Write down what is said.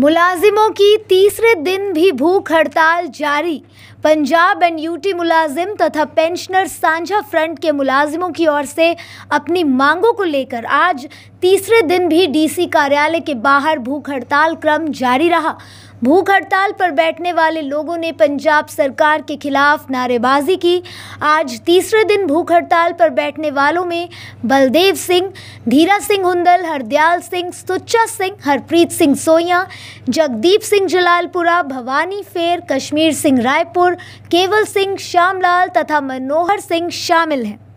मुलाजिमों की तीसरे दिन भी भूख हड़ताल जारी पंजाब एंड यूटी मुलाजिम तथा पेंशनर साझा फ्रंट के मुलाजिमों की ओर से अपनी मांगों को लेकर आज तीसरे दिन भी डीसी कार्यालय के बाहर भूख हड़ताल क्रम जारी रहा भूख हड़ताल पर बैठने वाले लोगों ने पंजाब सरकार के खिलाफ नारेबाजी की आज तीसरे दिन भूख हड़ताल पर बैठने वालों में बलदेव सिंह धीरा सिंह हुंदल हरदयाल सिंह सुच्चा सिंह हरप्रीत सिंह सोया जगदीप सिंह जलालपुरा भवानी फेर कश्मीर सिंह रायपुर केवल सिंह श्यामलाल तथा मनोहर सिंह शामिल हैं